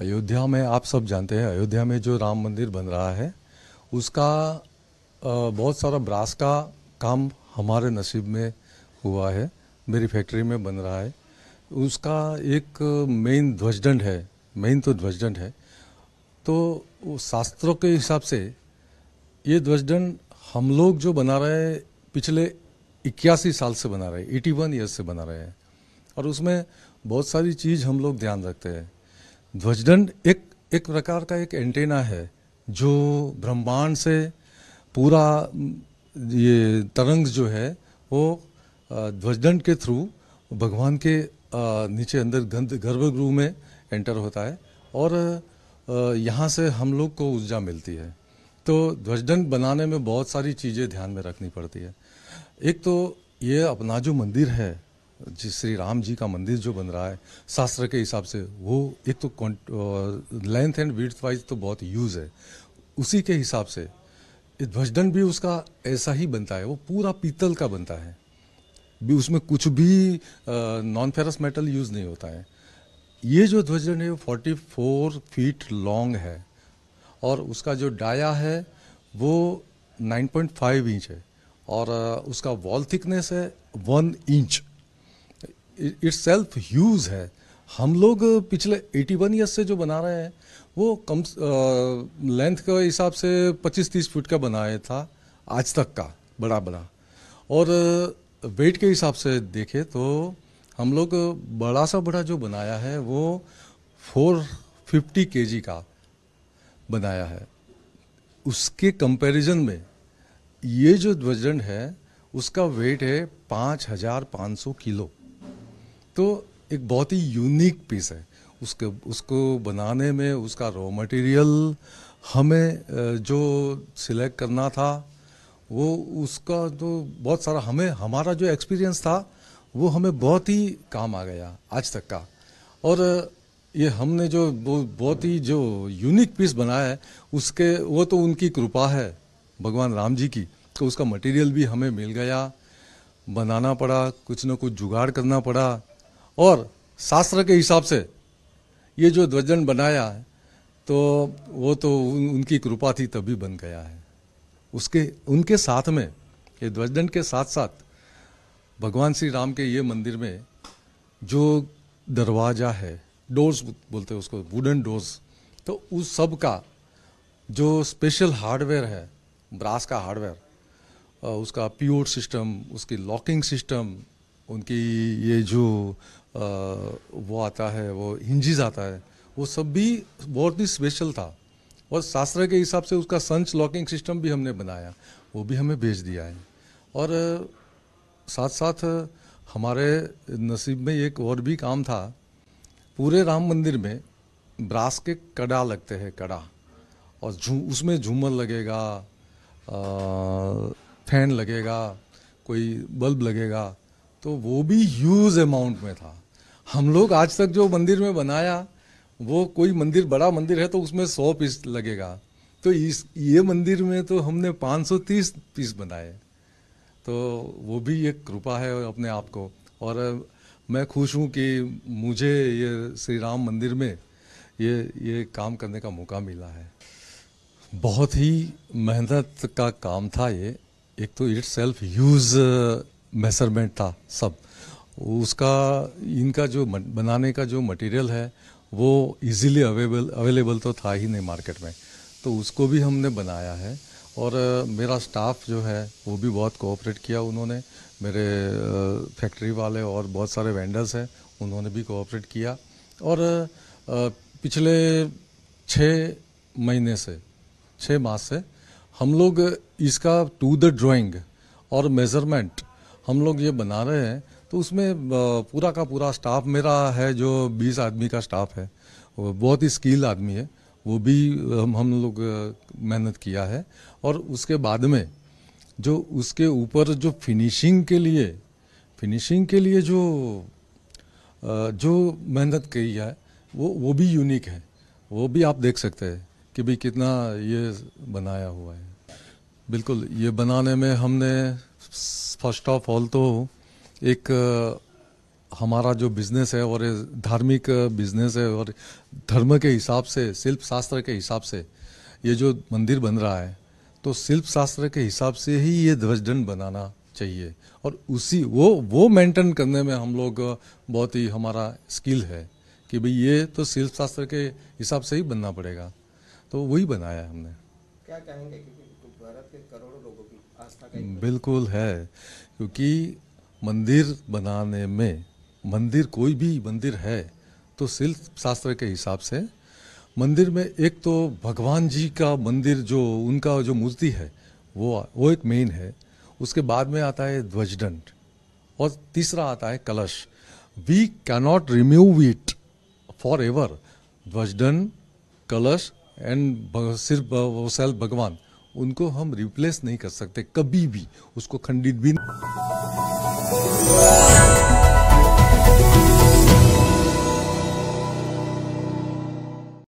अयोध्या में आप सब जानते हैं अयोध्या में जो राम मंदिर बन रहा है उसका बहुत सारा ब्रास का काम हमारे नसीब में हुआ है मेरी फैक्ट्री में बन रहा है उसका एक मेन ध्वजदंड है मेन तो ध्वजदंड है तो शास्त्रों के हिसाब से ये ध्वजदंड हम लोग जो बना रहे हैं पिछले इक्यासी साल से बना रहे हैं एटी वन ईयर्स से बना रहे हैं और उसमें बहुत सारी चीज़ हम लोग ध्यान रखते हैं ध्वजदंड एक एक प्रकार का एक एंटेना है जो ब्रह्मांड से पूरा हम्म, ये तरंग जो है वो ध्वजदंड के थ्रू भगवान के नीचे अंदर गंध गर्भगृह में एंटर होता है और यहाँ से हम लोग को ऊर्जा मिलती है तो ध्वजदंड बनाने में बहुत सारी चीज़ें ध्यान में रखनी पड़ती है एक तो ये अपना जो मंदिर है जिस श्री राम जी का मंदिर जो बन रहा है शास्त्र के हिसाब से वो एक तो लेंथ एंड वीड्थ वाइज तो बहुत यूज़ है उसी के हिसाब से ध्वजदंड भी उसका ऐसा ही बनता है वो पूरा पीतल का बनता है भी उसमें कुछ भी नॉन फेरस मेटल यूज़ नहीं होता है ये जो ध्वजदंड है वो फोर्टी फोर फीट लॉन्ग है और उसका जो डाया है वो फाइव इंच है और उसका वॉल थिकनेस है one inch itself huge है हम लोग पिछले 81 ईयर्स से जो बना रहे हैं वो कम लेंथ के हिसाब से 25-30 फुट का बनाया था आज तक का बड़ा बड़ा और वेट के हिसाब से देखें तो हम लोग बड़ा सा बड़ा जो बनाया है वो 450 केजी का बनाया है उसके कंपैरिजन में ये जो ध्वजंड है उसका वेट है 5,500 किलो तो एक बहुत ही यूनिक पीस है उसके उसको बनाने में उसका रॉ मटेरियल हमें जो सिलेक्ट करना था वो उसका तो बहुत सारा हमें हमारा जो एक्सपीरियंस था वो हमें बहुत ही काम आ गया आज तक का और ये हमने जो बहुत ही जो यूनिक पीस बनाया है उसके वो तो उनकी कृपा है भगवान राम जी की तो उसका मटेरियल भी हमें मिल गया बनाना पड़ा कुछ ना कुछ जुगाड़ करना पड़ा और शास्त्र के हिसाब से ये जो ध्वजन बनाया है तो वो तो उन, उनकी कृपा थी तभी बन गया है उसके उनके साथ में ये ध्वजन के साथ साथ भगवान श्री राम के ये मंदिर में जो दरवाज़ा है डोर्स बोलते हैं उसको वुडन डोर्स तो उस सब का जो स्पेशल हार्डवेयर है ब्रास का हार्डवेयर उसका प्योर सिस्टम उसकी लॉकिंग सिस्टम उनकी ये जो आ, वो आता है वो हिंजिज आता है वो सब भी बहुत ही स्पेशल था और शास्त्र के हिसाब से उसका संच लॉकिंग सिस्टम भी हमने बनाया वो भी हमें भेज दिया है और साथ साथ हमारे नसीब में एक और भी काम था पूरे राम मंदिर में ब्रास के कड़ा लगते हैं कड़ा और झू उसमें झूमर लगेगा फैन लगेगा कोई बल्ब लगेगा तो वो भी ह्यूज अमाउंट में था हम लोग आज तक जो मंदिर में बनाया वो कोई मंदिर बड़ा मंदिर है तो उसमें सौ पीस लगेगा तो इस ये मंदिर में तो हमने 530 पीस बनाए तो वो भी एक कृपा है अपने आप को और मैं खुश हूँ कि मुझे ये श्री राम मंदिर में ये ये काम करने का मौका मिला है बहुत ही मेहनत का काम था ये एक तो इट सेल्फ यूज़ मेसरमेंट था सब उसका इनका जो बनाने का जो मटेरियल है वो इजीली अवेलेबल अवेलेबल तो था ही नहीं मार्केट में तो उसको भी हमने बनाया है और मेरा स्टाफ जो है वो भी बहुत कोऑपरेट किया उन्होंने मेरे फैक्ट्री वाले और बहुत सारे वेंडर्स हैं उन्होंने भी कोऑपरेट किया और पिछले छः महीने से छः माह से हम लोग इसका टू द ड्राइंग और मेज़रमेंट हम लोग ये बना रहे हैं तो उसमें पूरा का पूरा स्टाफ मेरा है जो 20 आदमी का स्टाफ है वो बहुत ही स्किल आदमी है वो भी हम हम लोग मेहनत किया है और उसके बाद में जो उसके ऊपर जो फिनिशिंग के लिए फिनिशिंग के लिए जो जो मेहनत की है वो वो भी यूनिक है वो भी आप देख सकते हैं कि भाई कितना ये बनाया हुआ है बिल्कुल ये बनाने में हमने फर्स्ट ऑफ ऑल तो एक हमारा जो बिजनेस है और धार्मिक बिजनेस है और धर्म के हिसाब से शिल्प शास्त्र के हिसाब से ये जो मंदिर बन रहा है तो शिल्प शास्त्र के हिसाब से ही ये ध्वजदंड बनाना चाहिए और उसी वो वो मेंटेन करने में हम लोग बहुत ही हमारा स्किल है कि भाई ये तो शिल्प शास्त्र के हिसाब से ही बनना पड़ेगा तो वही बनाया हमने क्या कहेंगे क्योंकि भारत के करोड़ों लोग बिल्कुल है क्योंकि मंदिर बनाने में मंदिर कोई भी मंदिर है तो शिल्प शास्त्र के हिसाब से मंदिर में एक तो भगवान जी का मंदिर जो उनका जो मूर्ति है वो वो एक मेन है उसके बाद में आता है ध्वजदंड और तीसरा आता है कलश we cannot remove it forever ध्वजदंड कलश एंड सिर्फ वो सेल्फ भगवान उनको हम रिप्लेस नहीं कर सकते कभी भी उसको खंडित भी नहीं